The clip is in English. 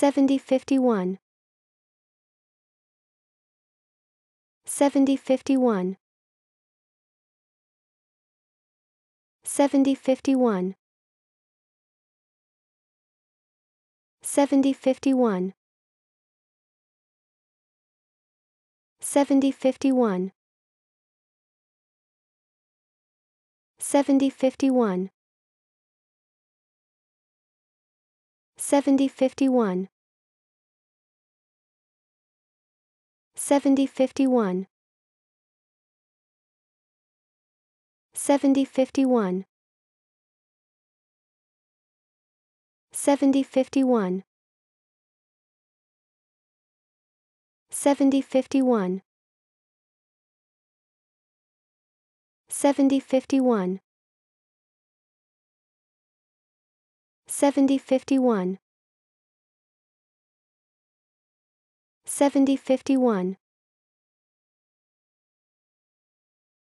7051 7051 7051 7051 7051 7051 7051 7051 7051 7051 7051 7051 7051 7051